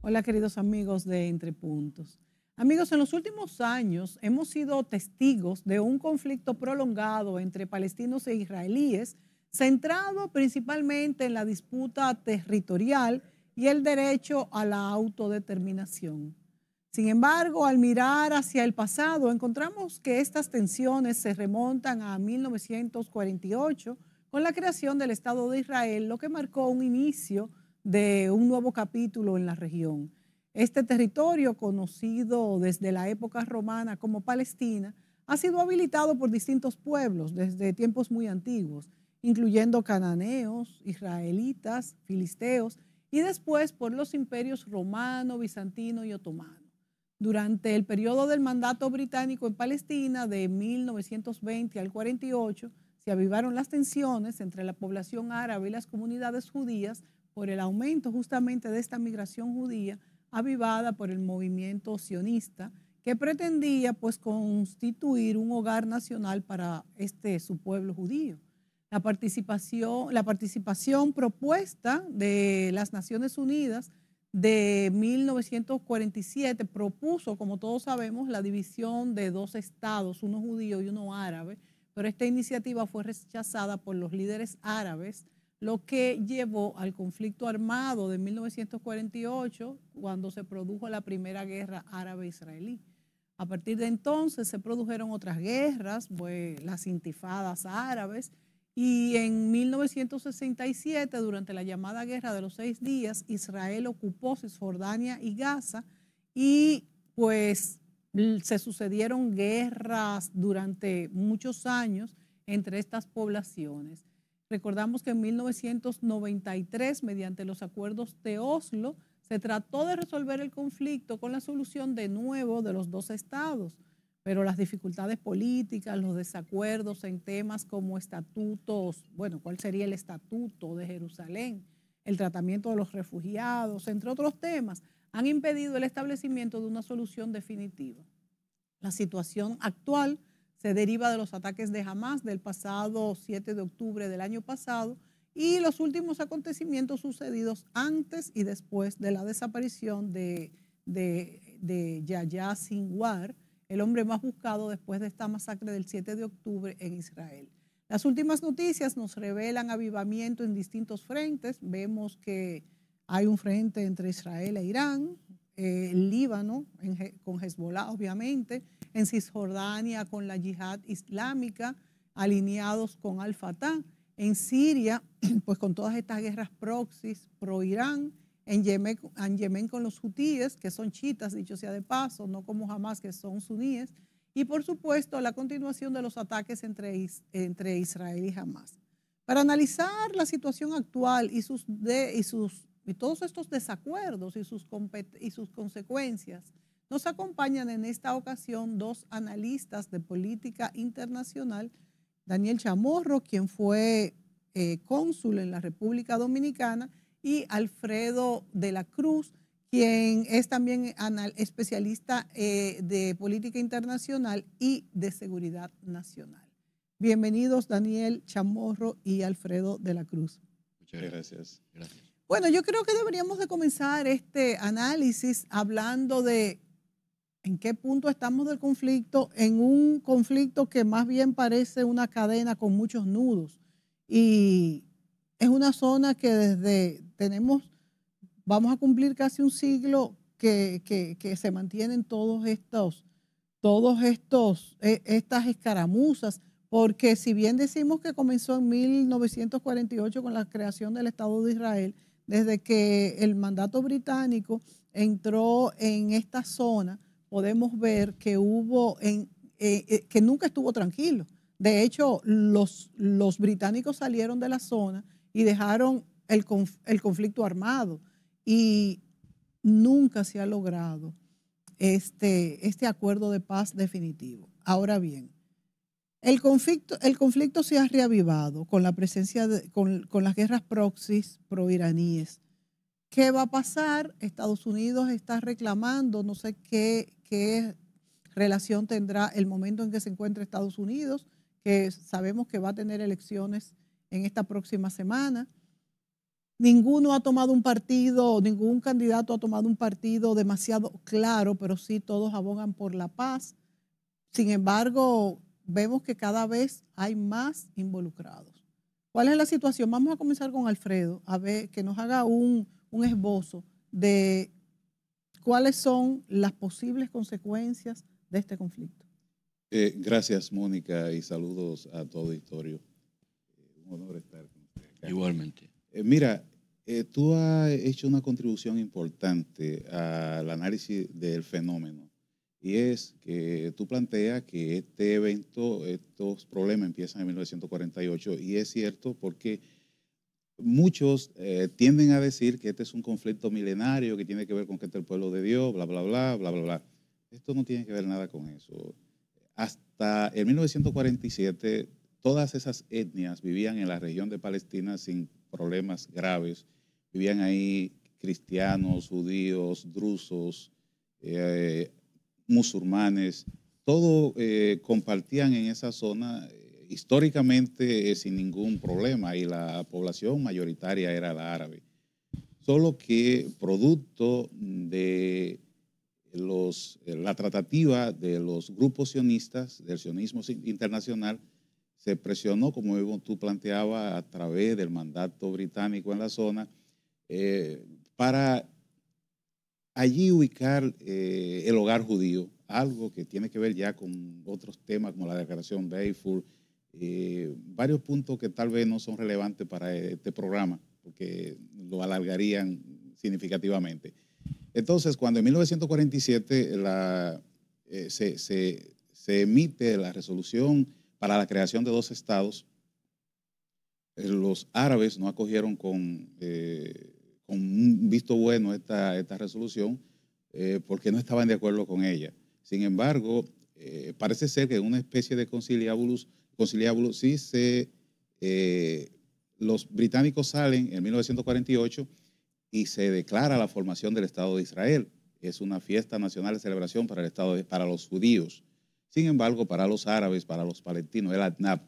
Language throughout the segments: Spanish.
Hola queridos amigos de Entre Puntos. Amigos, en los últimos años hemos sido testigos de un conflicto prolongado entre palestinos e israelíes centrado principalmente en la disputa territorial y el derecho a la autodeterminación. Sin embargo, al mirar hacia el pasado, encontramos que estas tensiones se remontan a 1948 con la creación del Estado de Israel, lo que marcó un inicio de un nuevo capítulo en la región. Este territorio, conocido desde la época romana como Palestina, ha sido habilitado por distintos pueblos desde tiempos muy antiguos incluyendo cananeos, israelitas, filisteos, y después por los imperios romano, bizantino y otomano. Durante el periodo del mandato británico en Palestina de 1920 al 48, se avivaron las tensiones entre la población árabe y las comunidades judías por el aumento justamente de esta migración judía avivada por el movimiento sionista que pretendía pues constituir un hogar nacional para este su pueblo judío. La participación, la participación propuesta de las Naciones Unidas de 1947 propuso, como todos sabemos, la división de dos estados, uno judío y uno árabe, pero esta iniciativa fue rechazada por los líderes árabes, lo que llevó al conflicto armado de 1948, cuando se produjo la primera guerra árabe-israelí. A partir de entonces se produjeron otras guerras, las intifadas árabes, y en 1967, durante la llamada Guerra de los Seis Días, Israel ocupó Cisjordania y Gaza y pues se sucedieron guerras durante muchos años entre estas poblaciones. Recordamos que en 1993, mediante los acuerdos de Oslo, se trató de resolver el conflicto con la solución de nuevo de los dos estados pero las dificultades políticas, los desacuerdos en temas como estatutos, bueno, cuál sería el estatuto de Jerusalén, el tratamiento de los refugiados, entre otros temas, han impedido el establecimiento de una solución definitiva. La situación actual se deriva de los ataques de Hamas del pasado 7 de octubre del año pasado y los últimos acontecimientos sucedidos antes y después de la desaparición de, de, de Sinwar, el hombre más buscado después de esta masacre del 7 de octubre en Israel. Las últimas noticias nos revelan avivamiento en distintos frentes. Vemos que hay un frente entre Israel e Irán, eh, el Líbano con Hezbollah, obviamente, en Cisjordania con la yihad islámica, alineados con Al-Fatah, en Siria, pues con todas estas guerras proxys pro-Irán, en Yemen, en Yemen con los hutíes, que son chiitas, dicho sea de paso, no como jamás, que son suníes, y por supuesto la continuación de los ataques entre, entre Israel y jamás. Para analizar la situación actual y, sus y, sus, y todos estos desacuerdos y sus, y sus consecuencias, nos acompañan en esta ocasión dos analistas de política internacional, Daniel Chamorro, quien fue eh, cónsul en la República Dominicana, y Alfredo de la Cruz, quien es también especialista eh, de política internacional y de seguridad nacional. Bienvenidos Daniel Chamorro y Alfredo de la Cruz. Muchas gracias. Bueno, yo creo que deberíamos de comenzar este análisis hablando de en qué punto estamos del conflicto, en un conflicto que más bien parece una cadena con muchos nudos. Y es una zona que desde tenemos, vamos a cumplir casi un siglo que, se mantienen todos estos, todos estos, e, estas escaramuzas, porque si bien decimos que comenzó en 1948 con la creación del Estado de Israel, desde que el mandato británico entró en esta zona, podemos ver que hubo, en, eh, eh, que nunca estuvo tranquilo. De hecho, los, los británicos salieron de la zona y dejaron el, conflicto armado y nunca se ha logrado este, este acuerdo de paz definitivo. Ahora bien, el conflicto, el conflicto se ha reavivado con la presencia con, las guerras proxies proiraníes. ¿Qué va a pasar? Estados Unidos está reclamando, no sé qué, qué relación tendrá el momento en que se encuentre Estados Unidos, que sabemos que va a tener elecciones en esta próxima semana. Ninguno ha tomado un partido, ningún candidato ha tomado un partido demasiado claro, pero sí todos abogan por la paz. Sin embargo, vemos que cada vez hay más involucrados. ¿Cuál es la situación? Vamos a comenzar con Alfredo, a ver que nos haga un, esbozo de cuáles son las posibles consecuencias de este conflicto. Eh, gracias, Mónica, y saludos a todo auditorio. Un honor estar con usted. Igualmente. Eh, mira, eh, tú has hecho una contribución importante al análisis del fenómeno y es que tú planteas que este evento, estos problemas empiezan en 1948 y es cierto porque muchos eh, tienden a decir que este es un conflicto milenario que tiene que ver con que este es el pueblo de Dios, bla, bla, bla, bla, bla, bla. Esto no tiene que ver nada con eso. Hasta el 1947 todas esas etnias vivían en la región de Palestina sin problemas graves. Vivían ahí cristianos, judíos, drusos, eh, musulmanes, todo eh, compartían en esa zona eh, históricamente sin ningún problema y la población mayoritaria era la árabe. Solo que producto de los, la tratativa de los grupos sionistas, del sionismo internacional, se presionó, como tú planteabas, a través del mandato británico en la zona, eh, para allí ubicar eh, el hogar judío, algo que tiene que ver ya con otros temas como la declaración de eh, varios puntos que tal vez no son relevantes para este programa, porque lo alargarían significativamente. Entonces, cuando en 1947 la, se, se, emite la resolución para la creación de dos estados, eh, los árabes no acogieron con, eh, con un visto bueno esta, esta resolución eh, porque no estaban de acuerdo con ella. Sin embargo, parece ser que en una especie de conciliábulo sí se, los británicos salen en 1948 y se declara la formación del Estado de Israel. Es una fiesta nacional de celebración para, el Estado para los judíos. Sin embargo, para los árabes, para los palestinos, el la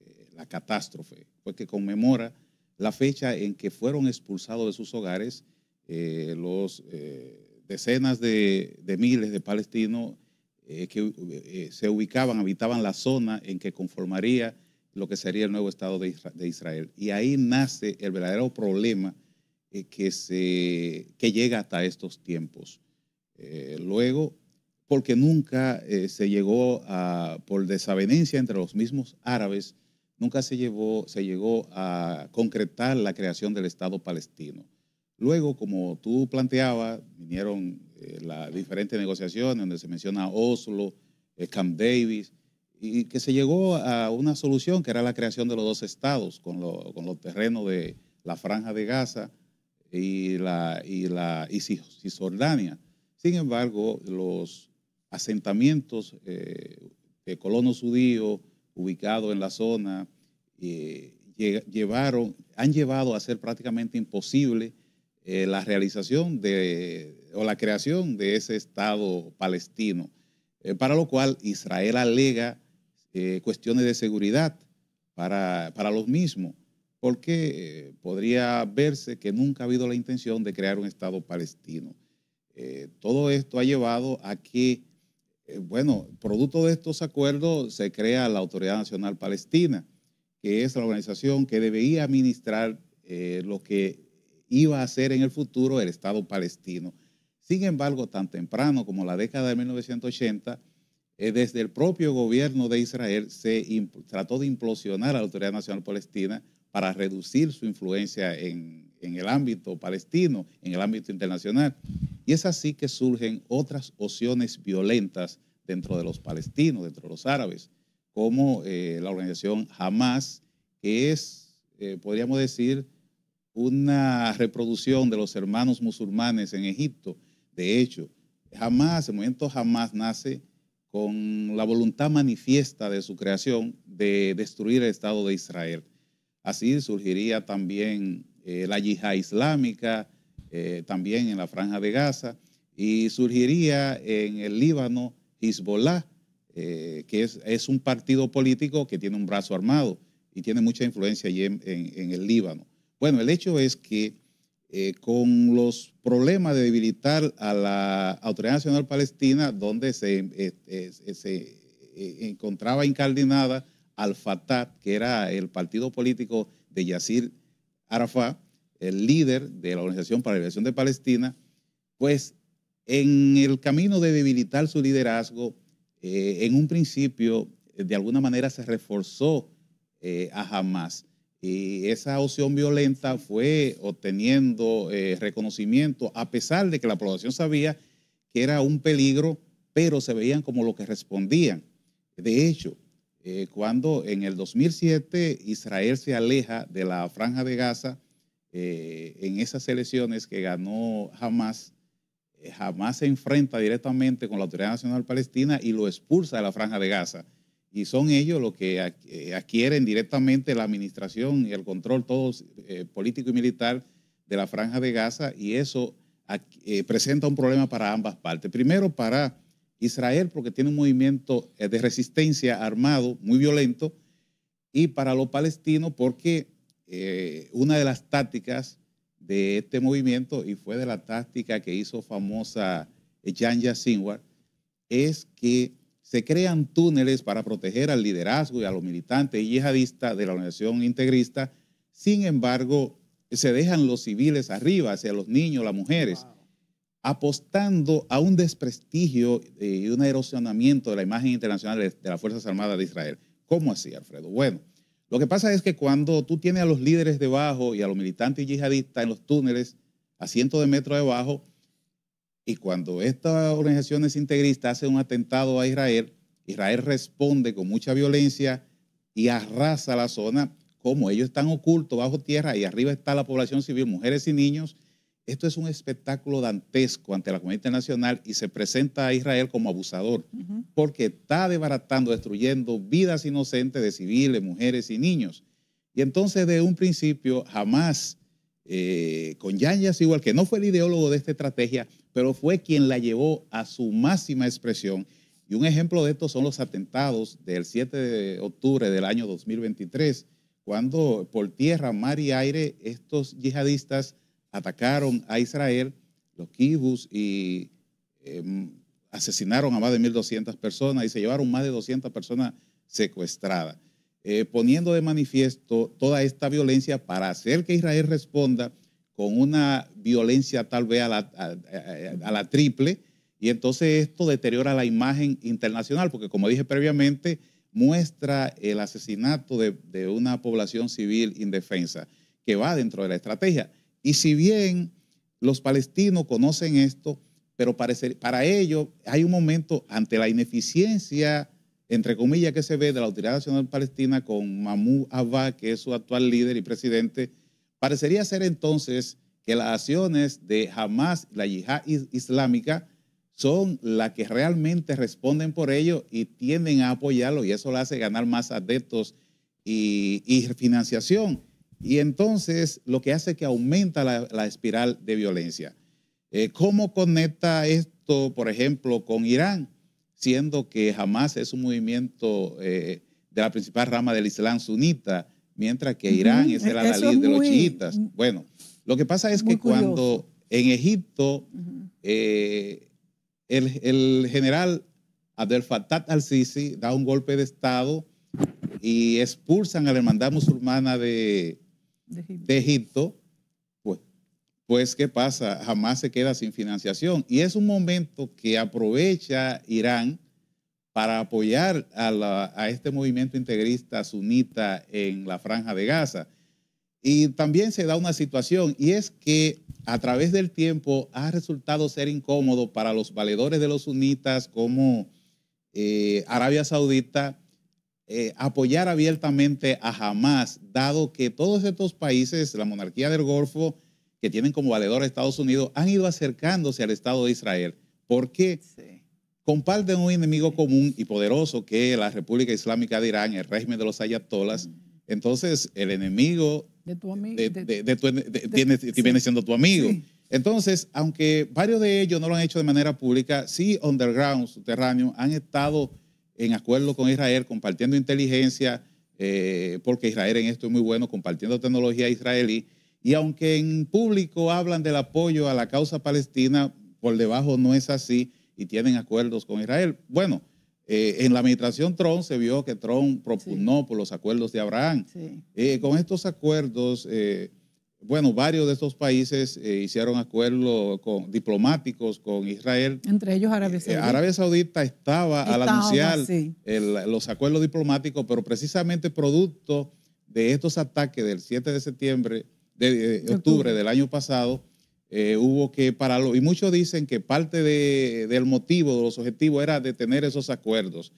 eh, la catástrofe, fue que conmemora la fecha en que fueron expulsados de sus hogares eh, los eh, decenas de, miles de palestinos eh, que se ubicaban, habitaban la zona en que conformaría lo que sería el nuevo Estado de, Israel. Y ahí nace el verdadero problema que, se, que llega hasta estos tiempos. luego, porque nunca eh, se llegó a, por desavenencia entre los mismos árabes, nunca se, llevó, se llegó a concretar la creación del Estado palestino. Luego, como tú planteabas, vinieron eh, las diferentes negociaciones donde se menciona Oslo, eh, Camp Davis, y que se llegó a una solución que era la creación de los dos estados con, los terrenos de la Franja de Gaza y, la, y, la, y Cisjordania. Sin embargo, los asentamientos eh, de colonos judíos ubicados en la zona eh, llevaron, han llevado a ser prácticamente imposible eh, la realización de, o la creación de ese Estado palestino, para lo cual Israel alega cuestiones de seguridad para, los mismos porque podría verse que nunca ha habido la intención de crear un Estado palestino. todo esto ha llevado a que eh, bueno, producto de estos acuerdos se crea la Autoridad Nacional Palestina, que es la organización que debía administrar eh, lo que iba a ser en el futuro el Estado palestino. Sin embargo, tan temprano como la década de 1980, eh, desde el propio gobierno de Israel se trató de implosionar a la Autoridad Nacional Palestina para reducir su influencia en el ámbito palestino, en el ámbito internacional. Y es así que surgen otras opciones violentas dentro de los palestinos, dentro de los árabes, como eh, la organización Hamas, que es, eh, podríamos decir, una reproducción de los hermanos musulmanes en Egipto. De hecho, Jamás el movimiento Hamas nace con la voluntad manifiesta de su creación de destruir el Estado de Israel. Así surgiría también eh, la yihad islámica, eh, también en la franja de Gaza, y surgiría en el Líbano Hezbollah, eh, que es, un partido político que tiene un brazo armado y tiene mucha influencia allí en, el Líbano. Bueno, el hecho es que eh, con los problemas de debilitar a la Autoridad Nacional Palestina, donde se, se encontraba incardinada al Fatah, que era el partido político de Yasir Arafat, el líder de la Organización para la Liberación de Palestina, pues en el camino de debilitar su liderazgo, eh, en un principio, eh, de alguna manera se reforzó eh, a Hamas. Y esa opción violenta fue obteniendo reconocimiento, a pesar de que la población sabía que era un peligro, pero se veían como lo que respondían. De hecho, cuando en el 2007 Israel se aleja de la franja de Gaza, eh, en esas elecciones que ganó jamás, jamás eh, se enfrenta directamente con la Autoridad Nacional Palestina y lo expulsa de la Franja de Gaza. Y son ellos los que eh, adquieren directamente la administración y el control todo político y militar de la Franja de Gaza y eso presenta un problema para ambas partes. Primero para Israel porque tiene un movimiento de resistencia armado muy violento y para los palestinos porque eh, una de las tácticas de este movimiento, y fue de la táctica que hizo famosa Janja Sinwar, es que se crean túneles para proteger al liderazgo y a los militantes yihadistas de la organización integrista, sin embargo, se dejan los civiles arriba, hacia los niños, las mujeres, apostando a un desprestigio eh, y un erosionamiento de la imagen internacional de las Fuerzas Armadas de Israel. ¿Cómo así, Alfredo? Bueno, lo que pasa es que cuando tú tienes a los líderes debajo y a los militantes yihadistas en los túneles a cientos de metros debajo, y cuando estas organizaciones integristas hace un atentado a Israel, Israel responde con mucha violencia y arrasa la zona, como ellos están ocultos bajo tierra y arriba está la población civil, mujeres y niños, esto es un espectáculo dantesco ante la comunidad internacional y se presenta a Israel como abusador, porque está desbaratando, destruyendo vidas inocentes de civiles, mujeres y niños. Y entonces, de un principio, jamás eh, con Yanyas igual, que no fue el ideólogo de esta estrategia, pero fue quien la llevó a su máxima expresión. Y un ejemplo de esto son los atentados del 7 de octubre del año 2023, cuando por tierra, mar y aire estos yihadistas atacaron a Israel, los kibus, y em, asesinaron a más de 1.200 personas y se llevaron más de 200 personas secuestradas, eh, poniendo de manifiesto toda esta violencia para hacer que Israel responda con una violencia tal vez a la, triple, y entonces esto deteriora la imagen internacional, porque como dije previamente, muestra el asesinato de, una población civil indefensa que va dentro de la estrategia. Y si bien los palestinos conocen esto, pero para, para ellos hay un momento ante la ineficiencia, entre comillas, que se ve de la Autoridad Nacional Palestina con Mahmoud Abbas, que es su actual líder y presidente, parecería ser entonces que las acciones de Hamas, la yihad islámica, son las que realmente responden por ello y tienden a apoyarlo y eso le hace ganar más adeptos y, y financiación. Y entonces lo que hace es que aumenta la, espiral de violencia. Eh, ¿Cómo conecta esto, por ejemplo, con Irán? Siendo que jamás es un movimiento eh, de la principal rama del Islam sunita, mientras que Irán es el e-, adalid de los chiitas. Bueno, lo que pasa es que cuando en Egipto eh, el, el, general Abdel Fattah al-Sisi da un golpe de Estado y expulsan a la hermandad musulmana de, de Egipto, pues, pues ¿qué pasa? Jamás se queda sin financiación. Y es un momento que aprovecha Irán para apoyar a, este movimiento integrista sunita en la franja de Gaza. Y también se da una situación, y es que a través del tiempo ha resultado ser incómodo para los valedores de los sunitas como eh, Arabia Saudita eh, apoyar abiertamente a Hamas, dado que todos estos países, la monarquía del Golfo, que tienen como valedor a Estados Unidos, han ido acercándose al Estado de Israel. porque sí. Comparten un enemigo común y poderoso que es la República Islámica de Irán, el régimen de los ayatolás. Mm. Entonces, el enemigo viene siendo tu amigo. Entonces, aunque varios de ellos no lo han hecho de manera pública, sí, underground, subterráneo, han estado en acuerdo con Israel, compartiendo inteligencia, eh, porque Israel en esto es muy bueno, compartiendo tecnología israelí. Y aunque en público hablan del apoyo a la causa palestina, por debajo no es así y tienen acuerdos con Israel. Bueno, eh, en la administración Trump se vio que Trump propugnó por los acuerdos de Abraham. Eh, con estos acuerdos, bueno, varios de estos países eh, hicieron acuerdos diplomáticos con Israel. Entre ellos Arabia eh, eh, Saudita. Arabia Saudita estaba, al anunciar los acuerdos diplomáticos, pero precisamente producto de estos ataques del 7 de septiembre, de, octubre. del año pasado, hubo que pararlo. Y muchos dicen que parte de, del motivo, de los objetivos, era detener esos acuerdos.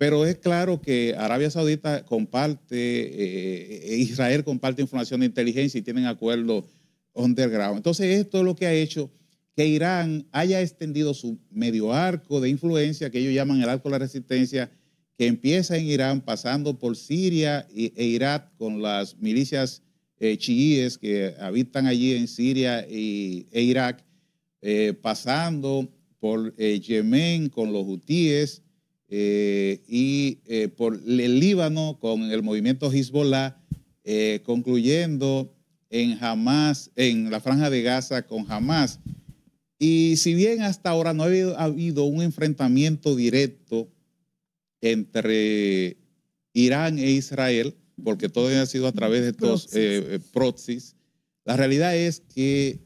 Pero es claro que Arabia Saudita comparte, eh, e Israel comparte información de inteligencia y tienen acuerdos underground. Entonces, esto es lo que ha hecho que Irán haya extendido su medio arco de influencia, que ellos llaman el arco de la resistencia, que empieza en Irán, pasando por Siria e Irak con las milicias eh, chiíes que habitan allí en Siria y, e Irak, eh, pasando por Yemen con los hutíes, eh, y eh, por el Líbano con el movimiento Hezbollah, eh, concluyendo en Hamas, en la franja de Gaza con Hamas. Y si bien hasta ahora no ha habido, un enfrentamiento directo entre Irán e Israel, porque todo ha sido a través de estos proxies, proxies la realidad es que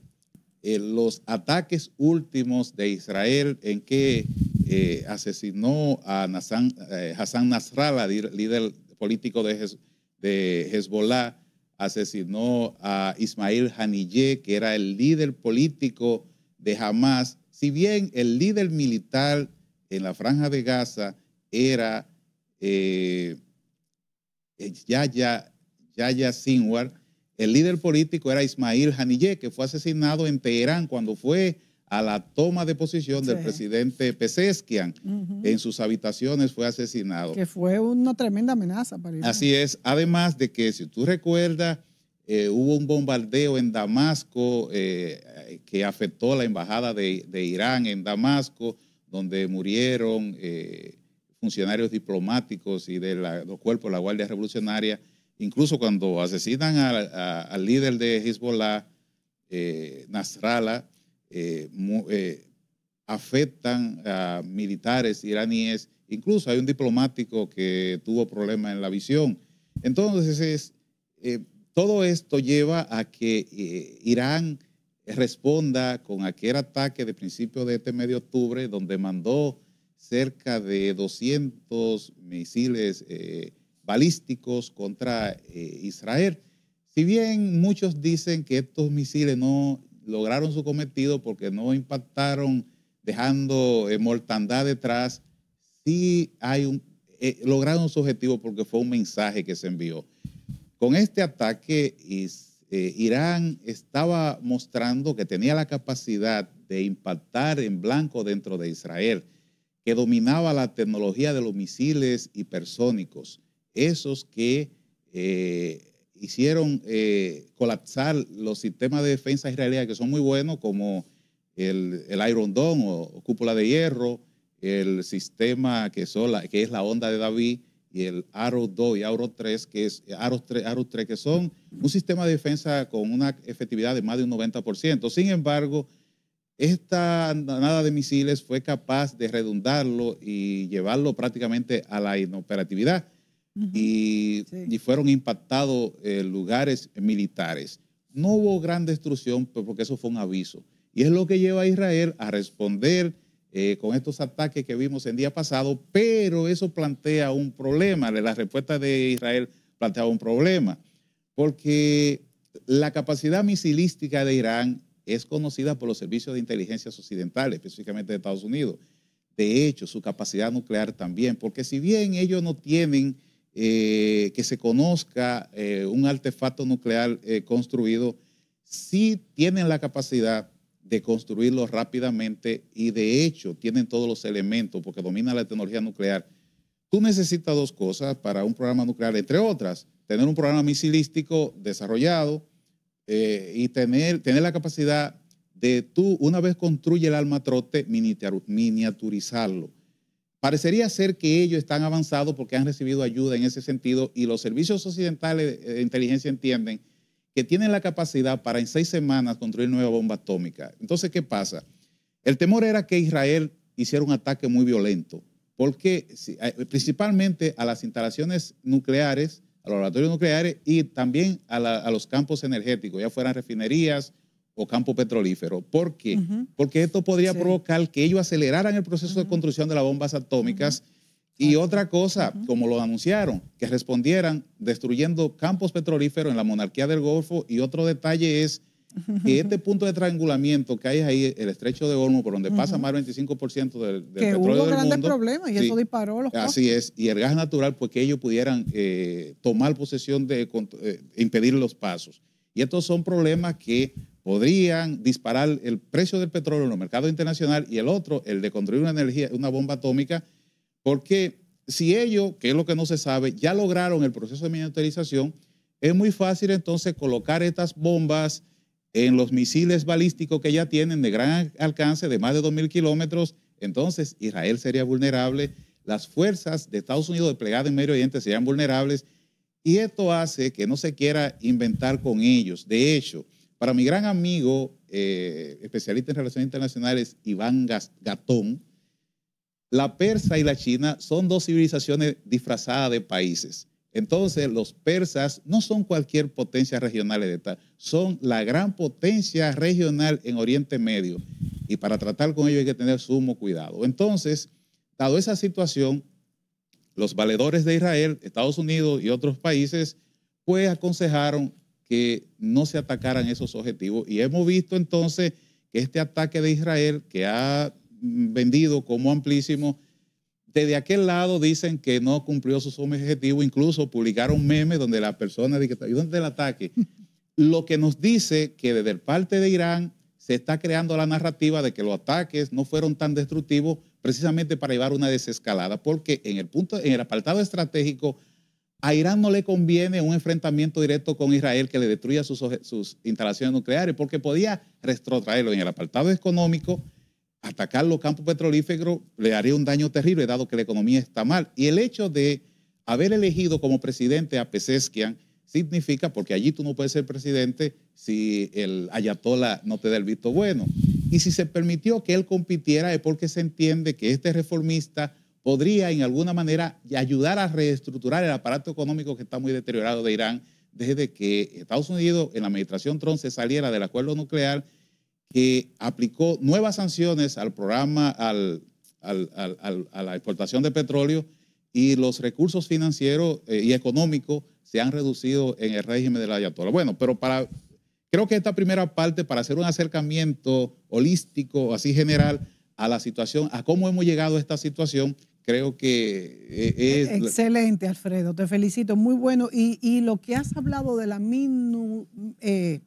los ataques últimos de Israel en que eh, asesinó a eh, Hassan Nasrallah, líder político de, de, Hezbollah, asesinó a Ismail Haniyeh, que era el líder político de Hamas, si bien el líder militar en la franja de Gaza era eh, Yaya, Yaya Sinwar, el líder político era Ismail Haniyeh, que fue asesinado en Teherán cuando fue a la toma de posición del presidente Peseskian en sus habitaciones fue asesinado. Que fue una tremenda amenaza para Irán. Así es, además de que si tú recuerdas, eh, hubo un bombardeo en Damasco eh, que afectó la embajada de, Irán en Damasco, donde murieron eh, funcionarios diplomáticos y de los cuerpos de la Guardia Revolucionaria. Incluso cuando asesinan al líder de Hezbollah, Nasrallah, eh, eh, afectan a militares iraníes. Incluso hay un diplomático que tuvo problemas en la visión. Entonces, es, eh, todo esto lleva a que Irán responda con aquel ataque de principio de este mes de octubre, donde mandó cerca de 200 misiles balísticos contra Israel. Si bien muchos dicen que estos misiles no lograron su cometido porque no impactaron dejando eh, mortandad detrás, sí hay un, eh, lograron su objetivo porque fue un mensaje que se envió. Con este ataque, eh, Irán estaba mostrando que tenía la capacidad de impactar en blanco dentro de Israel, que dominaba la tecnología de los misiles hipersónicos, esos que hicieron eh, colapsar los sistemas de defensa israelíes que son muy buenos, como el, Iron Dome o, cúpula de hierro, el sistema que, es la onda de David y el Aro 2 y Aro 3, que es Arrow 3, 3, que son un sistema de defensa con una efectividad de más de un 90%. Sin embargo, esta nada de misiles fue capaz de redundarlo y llevarlo prácticamente a la inoperatividad y, fueron impactados eh, lugares militares. No hubo gran destrucción pues, porque eso fue un aviso. Y es lo que lleva a Israel a responder eh, con estos ataques que vimos el día pasado, pero eso plantea un problema, la respuesta de Israel plantea un problema, porque la capacidad misilística de Irán es conocida por los servicios de inteligencia occidentales, específicamente de Estados Unidos. De hecho, su capacidad nuclear también, porque si bien ellos no tienen eh, que se conozca eh, un artefacto nuclear eh, construido, si tienen la capacidad de construirlo rápidamente y de hecho tienen todos los elementos porque domina la tecnología nuclear. Tú necesitas dos cosas para un programa nuclear, entre otras, tener un programa misilístico desarrollado y tener, tener la capacidad de tú, una vez construye el alma trote, miniaturizarlo. Parecería ser que ellos están avanzados porque han recibido ayuda en ese sentido y los servicios occidentales eh, de inteligencia entienden que tienen la capacidad para en seis semanas construir nueva bomba atómica. Entonces, ¿qué pasa? El temor era que Israel hiciera un ataque muy violento, porque eh, principalmente a las instalaciones nucleares, a los laboratorios nucleares y también a, a los campos energéticos, ya fueran refinerías, o campo petrolífero. ¿Por qué? Porque esto podría provocar que ellos aceleraran el proceso de construcción de las bombas atómicas. Y otra cosa, como lo anunciaron, que respondieran destruyendo campos petrolíferos en la monarquía del Golfo. Y otro detalle es que este punto de triangulamiento que hay ahí, el estrecho de Olmo, por donde pasa más del 25% del, del que petróleo hubo grandes problemas y eso disparó los Así es, y el gas natural, pues que ellos pudieran eh, tomar posesión de, eh, impedir los pasos. Y estos son problemas que podrían disparar el precio del petróleo en los mercados internacionales y el otro, el de construir una energía, una bomba atómica, porque si ellos, que es lo que no se sabe, ya lograron el proceso de miniaturización, es muy fácil entonces colocar estas bombas en los misiles balísticos que ya tienen de gran alcance, de más de 2.000 kilómetros, entonces Israel sería vulnerable, las fuerzas de Estados Unidos desplegadas en Medio Oriente serían vulnerables, y esto hace que no se quiera inventar con ellos. De hecho, para mi gran amigo, eh, especialista en relaciones internacionales, Iván Gatón, la persa y la china son dos civilizaciones disfrazadas de países. Entonces, los persas no son cualquier potencia regional, de tal, son la gran potencia regional en Oriente Medio. Y para tratar con ellos hay que tener sumo cuidado. Entonces, dado esa situación, los valedores de Israel, Estados Unidos y otros países, pues aconsejaron no se atacaran esos objetivos. Y hemos visto entonces que este ataque de Israel, que ha vendido como amplísimo, desde aquel lado dicen que no cumplió sus objetivos, incluso publicaron memes donde la que personas está donde el ataque? Lo que nos dice que desde el parte de Irán se está creando la narrativa de que los ataques no fueron tan destructivos precisamente para llevar una desescalada, porque en el, punto, en el apartado estratégico a Irán no le conviene un enfrentamiento directo con Israel que le destruya sus, instalaciones nucleares, porque podía retrotraerlo en el apartado económico, atacar los campos petrolíferos le haría un daño terrible, dado que la economía está mal. Y el hecho de haber elegido como presidente a Peseskian significa, porque allí tú no puedes ser presidente si el ayatollah no te da el visto bueno. Y si se permitió que él compitiera es porque se entiende que este reformista podría en alguna manera ayudar a reestructurar el aparato económico que está muy deteriorado de Irán desde que Estados Unidos en la administración Trump se saliera del acuerdo nuclear que aplicó nuevas sanciones al programa, a la exportación de petróleo y los recursos financieros eh, y económicos se han reducido en el régimen de la Ayatollah. Bueno, pero para, creo que esta primera parte, para hacer un acercamiento holístico, así general, a la situación, a cómo hemos llegado a esta situación, creo que eh, e-, es... Excelente, Alfredo, te felicito, muy bueno. Y, lo que has hablado de la eh,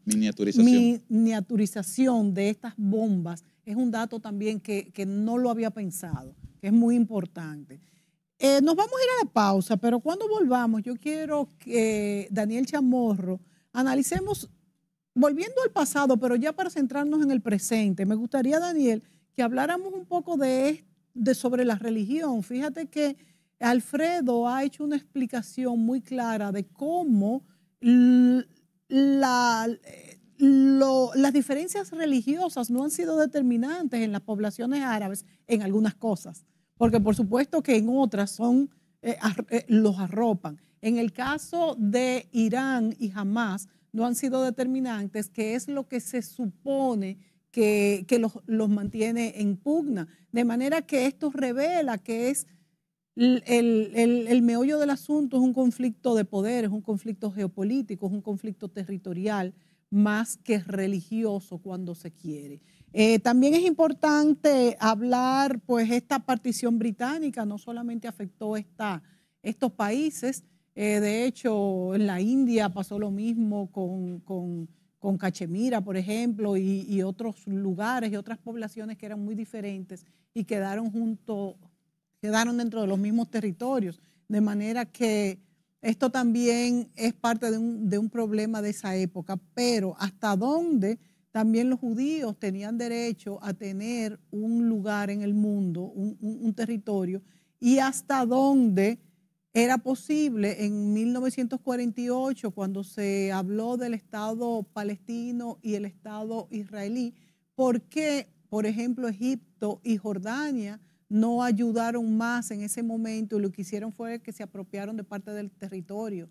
miniaturización. de estas bombas es un dato también que, no lo había pensado, que es muy importante. Eh, nos vamos a ir a la pausa, pero cuando volvamos, yo quiero que Daniel Chamorro analicemos, volviendo al pasado, pero ya para centrarnos en el presente, me gustaría, Daniel, que habláramos un poco de esto, de, sobre la religión. Fíjate que Alfredo ha hecho una explicación muy clara de cómo las diferencias religiosas no han sido determinantes en las poblaciones árabes en algunas cosas, porque por supuesto que en otras son eh, eh, los arropan. En el caso de Irán y Hamas no han sido determinantes, que es lo que se supone que, los, mantiene en pugna. De manera que esto revela que es el, meollo del asunto, es un conflicto de poder, es un conflicto geopolítico, es un conflicto territorial más que religioso cuando se quiere. Eh, también es importante hablar, pues esta partición británica no solamente afectó esta, estos países, eh, de hecho en la India pasó lo mismo con con Cachemira, por ejemplo, y, otros lugares y otras poblaciones que eran muy diferentes y quedaron junto, quedaron dentro de los mismos territorios. De manera que esto también es parte de un, problema de esa época, pero hasta dónde también los judíos tenían derecho a tener un lugar en el mundo, un territorio, y hasta dónde era posible en 1948, cuando se habló del Estado palestino y el Estado israelí, por qué, por ejemplo, Egipto y Jordania no ayudaron más en ese momento y lo que hicieron fue que se apropiaron de parte del territorio.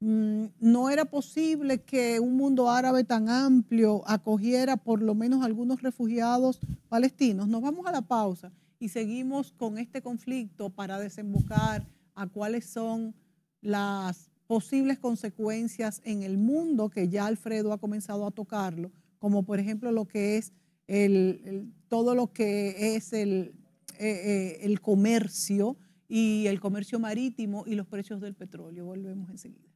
Mm, no era posible que un mundo árabe tan amplio acogiera por lo menos algunos refugiados palestinos. Nos vamos a la pausa y seguimos con este conflicto para desembocar a cuáles son las posibles consecuencias en el mundo que ya Alfredo ha comenzado a tocarlo, como por ejemplo lo que es el, todo lo que es el, eh, eh, el comercio y el comercio marítimo y los precios del petróleo. Volvemos enseguida.